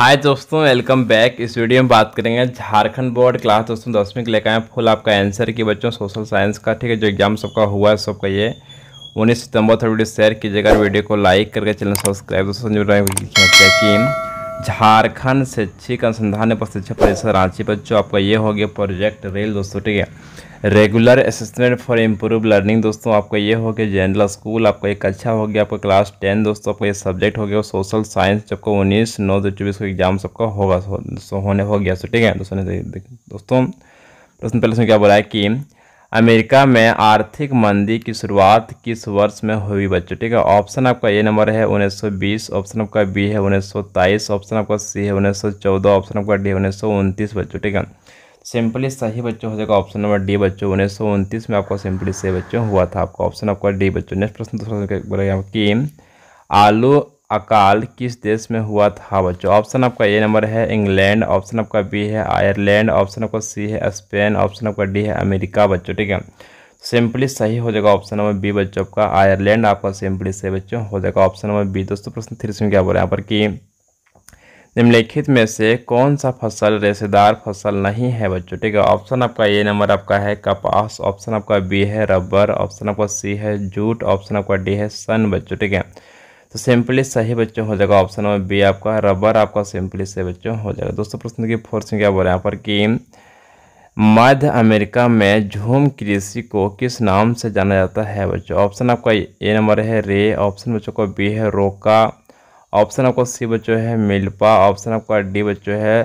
हाय दोस्तों welcome back इस video में बात करेंगे झारखंड बोर्ड क्लास दोस्तों दसवीं के लेकर आए फुल आपका आंसर की बच्चों सोशल साइंस का ठीक है जो एग्जाम सबका हुआ है सबका ये उन्नीस सितंबर थर्ड वीडियो शेयर कीजिएगा वीडियो को लाइक करके चैनल सब्सक्राइब दोस्तों कि झारखंड शैक्षिक अनुसंधान प्रशिक्षण परिषद रांची बच्चों आपका ये हो गया प्रोजेक्ट रेल दोस्तों ठीक है regular assistant for improve learning दोस्तों आपका ये हो गया जनरल स्कूल आपका एक अच्छा हो गया आपका क्लास टेन दोस्तों आपका ये सब्जेक्ट हो गया सोशल साइंस सबका उन्नीस नौ दो चौबीस को एग्जाम सबका होगा हो, होने हो गया सो ठीक है दोस्तों तो दोस्तों प्रश्न पहले उसमें क्या बोला है कि अमेरिका में आर्थिक मंदी की शुरुआत किस वर्ष में हुई बच्चों ठीक है ऑप्शन आपका ए नंबर है 1920 ऑप्शन आपका बी है 1923 ऑप्शन आपका सी है 1914 ऑप्शन आपका डी है उन्नीस बच्चों ठीक है सिंपली सही बच्चों हो जाएगा ऑप्शन नंबर डी बच्चों उन्नीस में आपका सिंपली सही बच्चों हुआ था आपका ऑप्शन आपका डी बच्चों नेक्स्ट प्रश्न दूसरा कि आलू अकाल किस देश में हुआ था बच्चों ऑप्शन आपका ए नंबर है इंग्लैंड ऑप्शन आपका बी है आयरलैंड ऑप्शन आपका सी है स्पेन ऑप्शन आपका डी है अमेरिका बच्चों ठीक है सिंपली सही हो जाएगा ऑप्शन नंबर बी बच्चों आपका आयरलैंड आपका सिंपली सही बच्चों हो जाएगा ऑप्शन नंबर बी दोस्तों प्रश्न थ्री क्या बोल रहे हैं यहाँ पर कि निम्नलिखित में से कौन सा फसल रेशेदार फसल नहीं है बच्चों ठीक है ऑप्शन आपका ए नंबर आपका है कपास ऑप्शन आपका बी है रबर ऑप्शन आपका सी है जूट ऑप्शन आपका डी है सन बच्चों ठीक है तो सिंपली सही बच्चों हो जाएगा ऑप्शन नंबर बी आपका रबर आपका सिंपली सही बच्चों हो जाएगा दोस्तों प्रश्न की फोर्थ से क्या बोल रहे हैं यहाँ पर कि मध्य अमेरिका में झूम कृषि को किस नाम से जाना जाता है बच्चों ऑप्शन आपका ए नंबर है रे ऑप्शन बच्चों को बी है रोका ऑप्शन आपका सी बच्चों है मिल्पा ऑप्शन आपका डी बच्चों है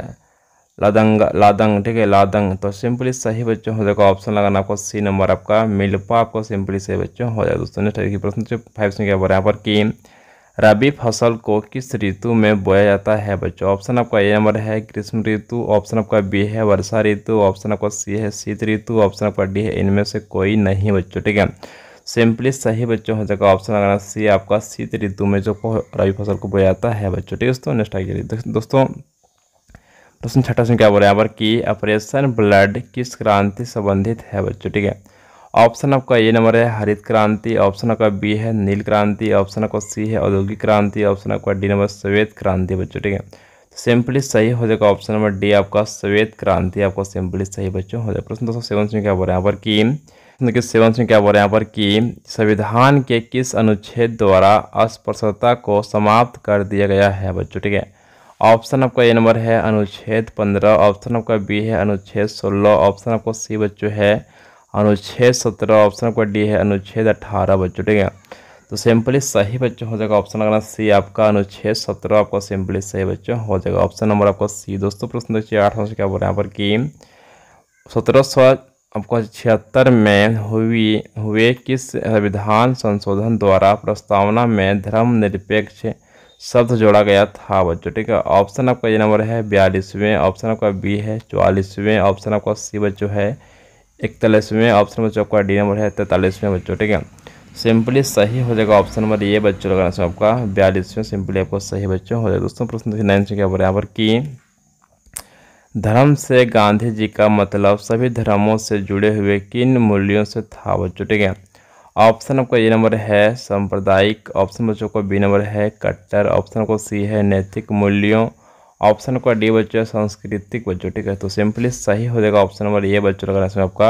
लादंग लादंग ठीक है लादंग तो सिंपली सही बच्चों हो जाएगा ऑप्शन लगाना आपको सी नंबर आपका मिल्पा आपको सिंपली सही बच्चों हो जाएगा दोस्तों नेक्स्ट प्रश्न फाइव से क्या बोल रहे हैं यहाँ पर कि रबी फसल को किस ऋतु में बोया जाता है बच्चों ऑप्शन आपका ए नंबर है ग्रीष्म ऋतु ऑप्शन आपका बी है वर्षा ऋतु ऑप्शन आपका सी है शीत ऋतु ऑप्शन आपका डी है इनमें से कोई नहीं बच्चों ठीक है सिंपली सही बच्चों हो जाएगा ऑप्शन अगर सी आपका शीत ऋतु में जो रबी फसल को बोया जाता है बच्चों ठीक है दोस्तों नेक्स्ट आइए दोस्तों प्रश्न छठा से क्या बोल रहे हैं यहाँ पर कि ऑपरेशन ब्लड किस क्रांति संबंधित है बच्चों ठीक है ऑप्शन आपका ए नंबर है हरित क्रांति ऑप्शन आपका बी है नील क्रांति ऑप्शन आपका सी है औद्योगिक क्रांति ऑप्शन आपका डी नंबर श्वेत क्रांति बच्चों ठीक है तो सिंपली सही हो जाएगा ऑप्शन नंबर डी आपका श्वेत क्रांति आपका सिंपली सही बच्चों हो जाएगा प्रश्न दोस्तों सेवन में क्या बोल रहे हैं यहाँ पर कि देखिए सेवन में क्या बोल रहे हैं यहाँ पर कि संविधान के किस अनुच्छेद द्वारा अस्पृश्यता को समाप्त कर दिया गया है बच्चों ठीक है ऑप्शन आपका ए नंबर है अनुच्छेद पंद्रह ऑप्शन आपका बी है अनुच्छेद सोलह ऑप्शन आपका सी बच्चों है अनुच्छेद सत्रह ऑप्शन आपका डी है अनुच्छेद अठारह बच्चों ठीक है तो सिंपली सही बच्चों हो जाएगा ऑप्शन लगाना सी आपका अनुच्छेद सत्रह आपका सिंपली सही बच्चों हो जाएगा ऑप्शन नंबर आपका सी दोस्तों प्रश्न देखिए आठ सौ क्या बोल रहे हैं यहाँ पर कि सत्रह सौ आपको छिहत्तर में हुई हुए किस संविधान संशोधन द्वारा प्रस्तावना में धर्मनिरपेक्ष शब्द जोड़ा गया था बच्चों ठीक है ऑप्शन आपका ये नंबर है बयालीसवें ऑप्शन आपका बी है चौवालीसवें ऑप्शन आपका सी बच्चों है इकतालीसवें ऑप्शन बच्चों आपका डी नंबर है तैंतालीसवें बच्चों ठीक है सिंपली सही हो जाएगा ऑप्शन नंबर ये बच्चों लगा सो आपका बयालीसवें सिंपली आपको सही बच्चों हो जाएगा दोस्तों प्रश्न नाइन से क्या बोल यहाँ पर कि धर्म से गांधी जी का मतलब सभी धर्मों से जुड़े हुए किन मूल्यों से था बच्चों ठीक है ऑप्शन आपका ये नंबर है सांप्रदायिक ऑप्शन बच्चों को बी नंबर है कट्टर ऑप्शन को सी है नैतिक मूल्यों ऑप्शन का डी बच्चों सांस्कृतिक बच्चों ठीक है तो सिंपली सही हो जाएगा ऑप्शन नंबर ए बच्चों लगा इसमें आपका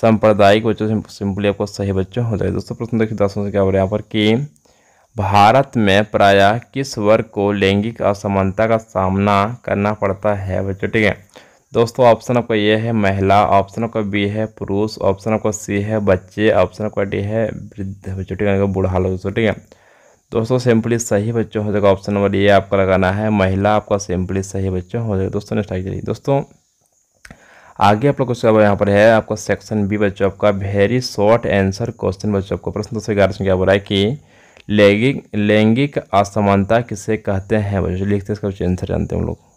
सांप्रदायिक बच्चों सिंपली आपको सही बच्चों हो जाएगा दोस्तों प्रश्न देखिए दसों से क्या हो रहा यहाँ पर कि भारत में प्रायः किस वर्ग को लैंगिक असमानता का सामना करना पड़ता है बच्चों ठीक है दोस्तों ऑप्शन आपका ये है महिला ऑप्शन आपका बी है पुरुष ऑप्शन आपका सी है बच्चे ऑप्शन आपका डी है वृद्ध बच्चों ठीक है बूढ़ा लोग दोस्तों ठीक है दोस्तों सैम्पल सही बच्चों हो जाएगा ऑप्शन नंबर ये आपका लगाना है महिला आपका सिंपली सही बच्चों हो जाएगा दोस्तों नेक्स्ट आइए दोस्तों आगे आप लोग क्वेश्चन यहाँ पर है आपका सेक्शन बी बच्चों आपका वेरी शॉर्ट आंसर क्वेश्चन बच्चों आपका प्रश्न दोस्तों ग्यारह क्या बोला है कि लैंगिक लैंगिक असमानता किसे कहते हैं बच्चों लिखते हैं इसका आंसर जानते हैं हम लोग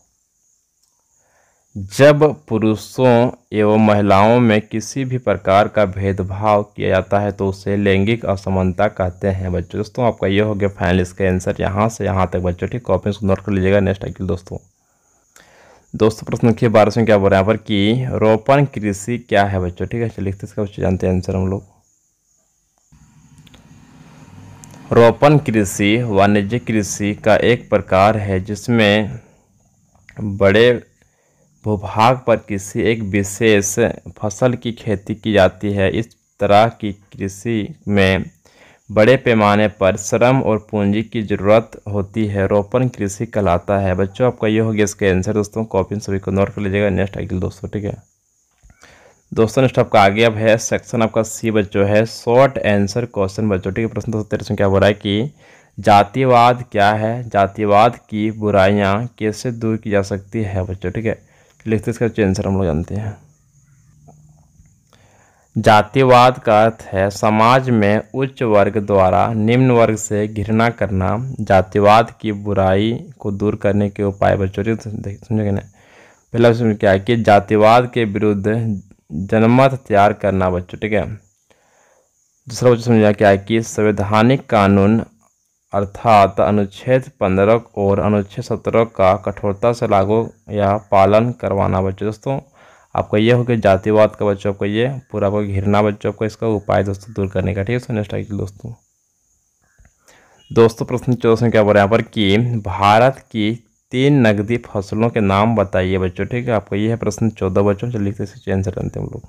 जब पुरुषों एवं महिलाओं में किसी भी प्रकार का भेदभाव किया जाता है तो उसे लैंगिक असमानता कहते हैं बच्चों दोस्तों आपका ये हो गया फाइनल इसका आंसर यहाँ से यहाँ तक बच्चों ठीक कॉपी को नोट कर लीजिएगा नेक्स्ट आइकिल दोस्तों दोस्तों प्रश्न देखिए बारहवीं क्या बोल रहे हैं यहाँ पर कि रोपण कृषि क्या है बच्चों ठीक है लिखते इसका बच्चे जानते हैं आंसर हम लोग रोपण कृषि वाणिज्य कृषि का एक प्रकार है जिसमें बड़े भूभाग पर किसी एक विशेष फसल की खेती की जाती है इस तरह की कृषि में बड़े पैमाने पर श्रम और पूंजी की ज़रूरत होती है रोपण कृषि कहलाता है बच्चों आपका ये हो गया इसके आंसर दोस्तों कॉपी सभी को नोट कर लीजिएगा नेक्स्ट आगे दोस्तों ठीक है दोस्तों नेक्स्ट आपका आगे अब है सेक्शन आपका सी बच्चों है शॉर्ट आंसर क्वेश्चन बच्चों ठीक है प्रश्न दोस्तों तेरह क्या हो रहा है कि जातिवाद क्या है जातिवाद की बुराइयाँ कैसे दूर की जा सकती है बच्चों ठीक है लिखते इसका आंसर हम लोग जानते हैं जातिवाद का अर्थ है समाज में उच्च वर्ग द्वारा निम्न वर्ग से घृणा करना जातिवाद की बुराई को दूर करने के उपाय बच्चों समझेंगे ना पहला उसमें क्या है कि जातिवाद के विरुद्ध जनमत तैयार करना बच्चों ठीक है दूसरा बच्चों समझा क्या है कि संवैधानिक कानून अर्थात अनुच्छेद पंद्रह और अनुच्छेद सत्रह का कठोरता से लागू या पालन करवाना बच्चों दोस्तों आपका ये हो कि जातिवाद का बच्चों आपको ये पूरा आपको घिरना बच्चों आपको इसका उपाय दोस्तों दूर करने का ठीक है नेक्स्ट आइए दोस्तों दोस्तों प्रश्न चौदह सौ क्या बोल रहे हैं यहाँ पर कि भारत की तीन नकदी फसलों के नाम बताइए बच्चों ठीक है आपका ये है प्रश्न चौदह बच्चों चलिए इसे चेंज करते हैं हम लोग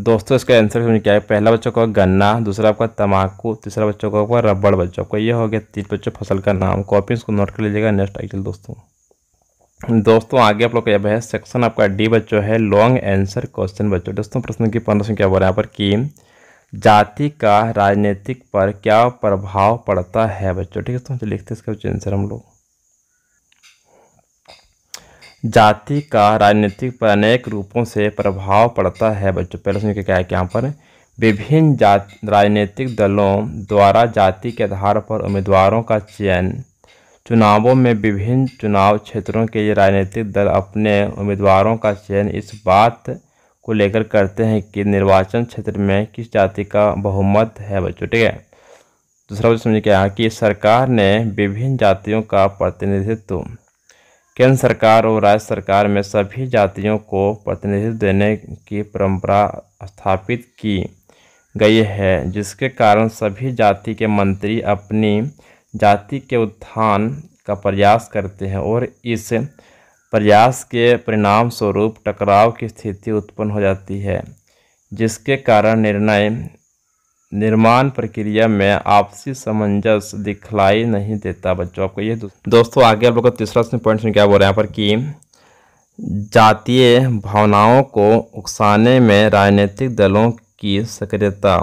दोस्तों इसका आंसर समझ क्या है पहला बच्चों का गन्ना दूसरा आपका तमाकू तीसरा बच्चों का होगा रबड़ बच्चों का ये हो गया तीन बच्चों फसल का नाम कॉपी उसको नोट कर लीजिएगा नेक्स्ट आइटल दोस्तों दोस्तों आगे आप लोग का यह है सेक्शन आपका डी बच्चों है लॉन्ग आंसर क्वेश्चन बच्चों दोस्तों प्रश्न की पंद्रह क्या बोल रहा पर कि जाति का राजनीतिक पर क्या प्रभाव पड़ता है बच्चों ठीक है तो लिखते हैं इसका आंसर हम लोग जाति का राजनीतिक पर अनेक रूपों से प्रभाव पड़ता है बच्चों पहले सुनिए क्या है कि यहाँ पर विभिन्न जात राजनीतिक दलों द्वारा जाति के आधार पर उम्मीदवारों का चयन चुनावों में विभिन्न चुनाव क्षेत्रों के लिए राजनीतिक दल अपने उम्मीदवारों का चयन इस बात को लेकर करते हैं कि निर्वाचन क्षेत्र में किस जाति का बहुमत है बच्चों ठीक है दूसरा बच्चों समझ यहाँ कि सरकार ने विभिन्न जातियों का प्रतिनिधित्व केंद्र सरकार और राज्य सरकार में सभी जातियों को प्रतिनिधित्व देने की परंपरा स्थापित की गई है जिसके कारण सभी जाति के मंत्री अपनी जाति के उत्थान का प्रयास करते हैं और इस प्रयास के परिणाम स्वरूप टकराव की स्थिति उत्पन्न हो जाती है जिसके कारण निर्णय निर्माण प्रक्रिया में आपसी समंजस दिखलाई नहीं देता बच्चों आपको ये दोस्तों आगे आप लोग का तीसरा पॉइंट क्या बोल रहे हैं यहाँ पर कि जातीय भावनाओं को उकसाने में राजनीतिक दलों की सक्रियता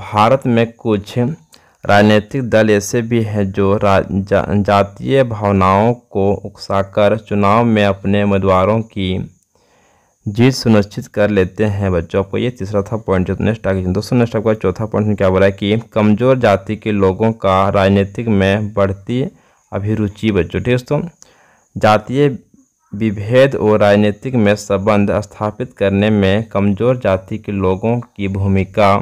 भारत में कुछ राजनीतिक दल ऐसे भी हैं जो जा, जातीय भावनाओं को उकसाकर चुनाव में अपने उम्मीदवारों की जी सुनिश्चित कर लेते हैं बच्चों आपको ये तीसरा था पॉइंट जो नेक्स्ट आगे दोस्तों नेक्स्ट आपका चौथा पॉइंट क्या बोला है कि कमज़ोर जाति के लोगों का राजनीतिक में बढ़ती अभिरुचि बच्चों ठीक दोस्तों जातीय विभेद और राजनीतिक में संबंध स्थापित करने में कमज़ोर जाति के लोगों की भूमिका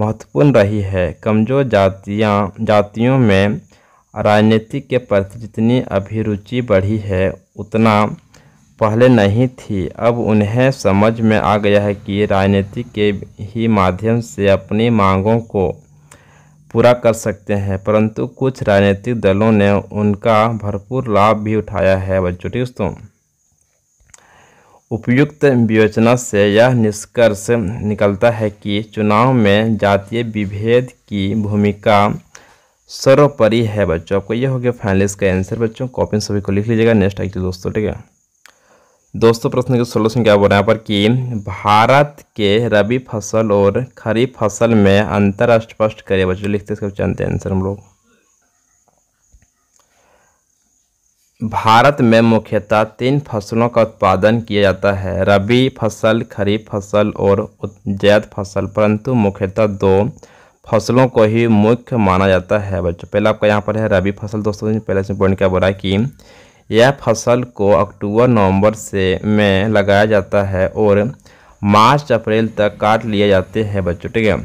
महत्वपूर्ण रही है कमज़ोर जातियाँ जातियों में राजनीति के प्रति जितनी अभिरुचि बढ़ी है उतना पहले नहीं थी अब उन्हें समझ में आ गया है कि राजनीति के ही माध्यम से अपनी मांगों को पूरा कर सकते हैं परंतु कुछ राजनीतिक दलों ने उनका भरपूर लाभ भी उठाया है बच्चों दोस्तों उपयुक्त विवेचना से यह निष्कर्ष निकलता है कि चुनाव में जातीय विभेद की भूमिका सर्वोपरि है बच्चों आपको ये हो गया फाइनल इसका आंसर बच्चों कॉपी सभी को लिख लीजिएगा नेक्स्ट आइए दोस्तों ठीक है दोस्तों प्रश्न के सोलूशन क्या बोल रहे हैं यहाँ पर कि भारत के रबी फसल और खरीफ फसल में अंतर स्पष्ट करें बच्चों लिखते सब जानते हैं आंसर हम लोग भारत में मुख्यतः तीन फसलों का उत्पादन किया जाता है रबी फसल खरीफ फसल और जैद फसल परंतु मुख्यतः दो फसलों को ही मुख्य माना जाता है बच्चों पहले आपका यहाँ पर है रबी फसल दोस्तों पहले से पॉइंट क्या बोला कि यह फसल को अक्टूबर नवंबर से में लगाया जाता है और मार्च अप्रैल तक काट लिए जाते हैं बच्चों ठीक है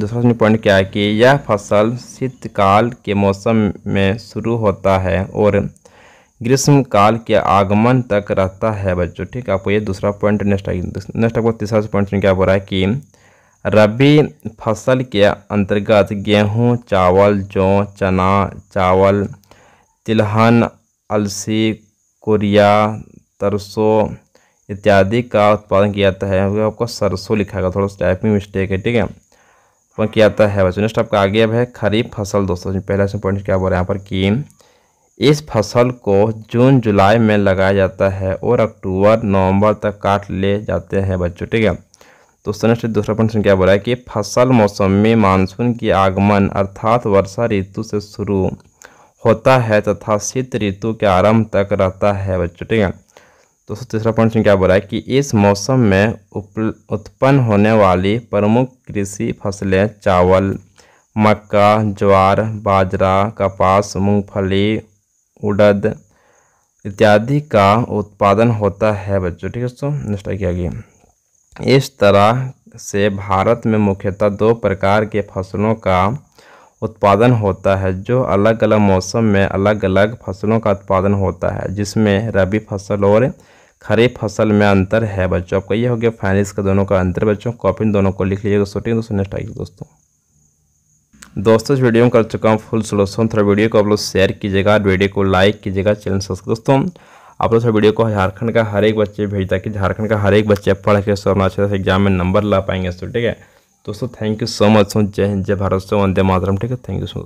दूसरा पॉइंट क्या है कि यह फसल शीतकाल के मौसम में शुरू होता है और ग्रीष्मकाल के आगमन तक रहता है बच्चों ठीक है आपको ये दूसरा पॉइंट नेक्स्ट नेक्स्ट आपको तीसरा पॉइंट क्या बोल रहा है कि रबी फसल के अंतर्गत गेहूँ चावल जौ चना चावल तिलहन अलसी कोरिया तरसो इत्यादि का उत्पादन किया जाता है आपको सरसों लिखा है थोड़ा सा टाइपिंग मिस्टेक है ठीक है वह किया जाता है बच्चों नेक्स्ट आपका आगे अब है खरीफ फसल दोस्तों पहला पॉइंट क्या बोल रहे हैं यहाँ पर कि इस फसल को जून जुलाई में लगाया जाता है और अक्टूबर नवंबर तक काट ले जाते हैं बच्चों ठीक है दोस्तों नेक्स्ट दूसरा पॉइंट क्या बोल रहा है कि फसल मौसम में मानसून के आगमन अर्थात वर्षा ऋतु से शुरू होता है तथा शीत ऋतु के आरंभ तक रहता है बच्चों ठीक है तो तीसरा पॉइंट क्या बोला है कि इस मौसम में उत्पन्न होने वाली प्रमुख कृषि फसलें चावल मक्का ज्वार बाजरा कपास मूंगफली उड़द इत्यादि का उत्पादन होता है बच्चों ठीक है दोस्तों नेक्स्ट किया गया इस तरह से भारत में मुख्यतः दो प्रकार के फसलों का उत्पादन होता है जो अलग अलग मौसम में अलग अलग फसलों का उत्पादन होता है जिसमें रबी फसल और खरीफ फसल में अंतर है बच्चों आपका ये हो गया फाइनेंस का दोनों का अंतर बच्चों कॉपी दोनों को लिख लीजिएगा शूटिंग दोस्तों नेक्स्ट आइए दोस्तों दोस्तों इस वीडियो में कर चुका हूँ फुल सोल्यूशन थोड़ा वीडियो को आप लोग शेयर कीजिएगा वीडियो को लाइक कीजिएगा चैनल सब्सक्राइब दोस्तों आप लोग वीडियो को झारखंड का हर एक बच्चे भेज ताकि झारखंड का हर एक बच्चे पढ़ के सोना अच्छे से एग्जाम में नंबर ला पाएंगे ठीक है दोस्तों थैंक यू सो मच जय हिंद जय भारत से वंदे मातरम ठीक है थैंक यू सो मच